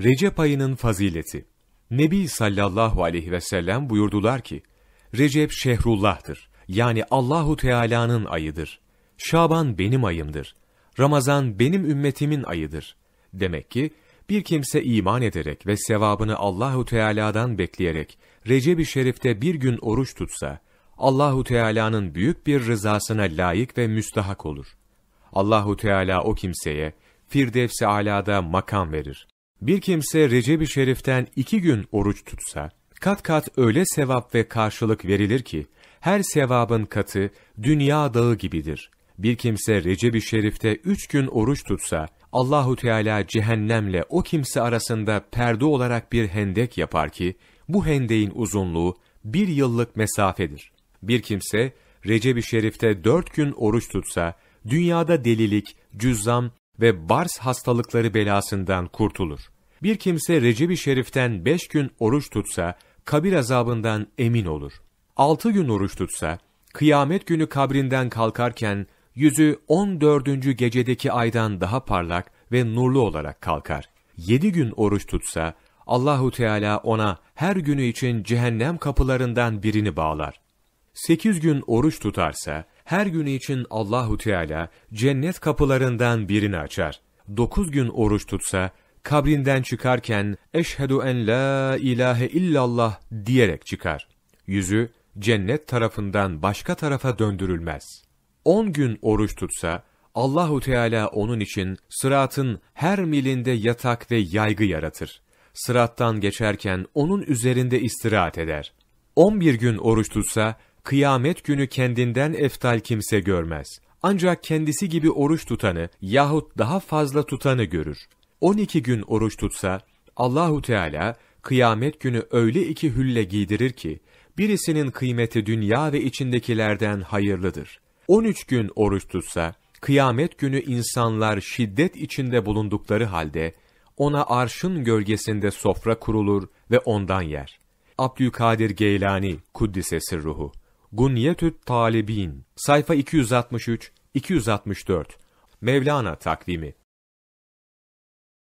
Recep ayının fazileti. Nebi sallallahu aleyhi ve sellem buyurdular ki, Recep şehrullah'tır. Yani Allahu Teala'nın ayıdır. Şaban benim ayımdır. Ramazan benim ümmetimin ayıdır. Demek ki bir kimse iman ederek ve sevabını Allahu Teala'dan bekleyerek Recep-i Şerif'te bir gün oruç tutsa Allahu Teala'nın büyük bir rızasına layık ve müstahak olur. Allahu Teala o kimseye Firdevs-i Ala'da makam verir. Bir kimse Recep-i Şerif'ten iki gün oruç tutsa, kat kat öyle sevap ve karşılık verilir ki, her sevabın katı dünya dağı gibidir. Bir kimse Recep-i Şerif'te üç gün oruç tutsa, Allahu Teala cehennemle o kimse arasında perde olarak bir hendek yapar ki, bu hendeğin uzunluğu bir yıllık mesafedir. Bir kimse Recep-i Şerif'te dört gün oruç tutsa, dünyada delilik, cüzzam ve bars hastalıkları belasından kurtulur. Bir kimse Recep-i Şerif'ten beş gün oruç tutsa, kabir azabından emin olur. Altı gün oruç tutsa, kıyamet günü kabrinden kalkarken, yüzü on dördüncü gecedeki aydan daha parlak ve nurlu olarak kalkar. Yedi gün oruç tutsa, Allahu Teala ona her günü için cehennem kapılarından birini bağlar. Sekiz gün oruç tutarsa, her günü için Allahu Teala cennet kapılarından birini açar. Dokuz gün oruç tutsa, kabrinden çıkarken eşhedü en la ilahe illallah diyerek çıkar. Yüzü cennet tarafından başka tarafa döndürülmez. On gün oruç tutsa, Allahu Teala onun için sıratın her milinde yatak ve yaygı yaratır. Sırattan geçerken onun üzerinde istirahat eder. 11 gün oruç tutsa kıyamet günü kendinden eftal kimse görmez. Ancak kendisi gibi oruç tutanı yahut daha fazla tutanı görür. 12 gün oruç tutsa Allahu Teala kıyamet günü öyle iki hülle giydirir ki birisinin kıymeti dünya ve içindekilerden hayırlıdır. 13 gün oruç tutsa kıyamet günü insanlar şiddet içinde bulundukları halde ona arşın gölgesinde sofra kurulur ve ondan yer. Abdülkadir Geylani Kuddisesi Ruhu Gunyetüt Talibin sayfa 263-264 Mevlana takvimi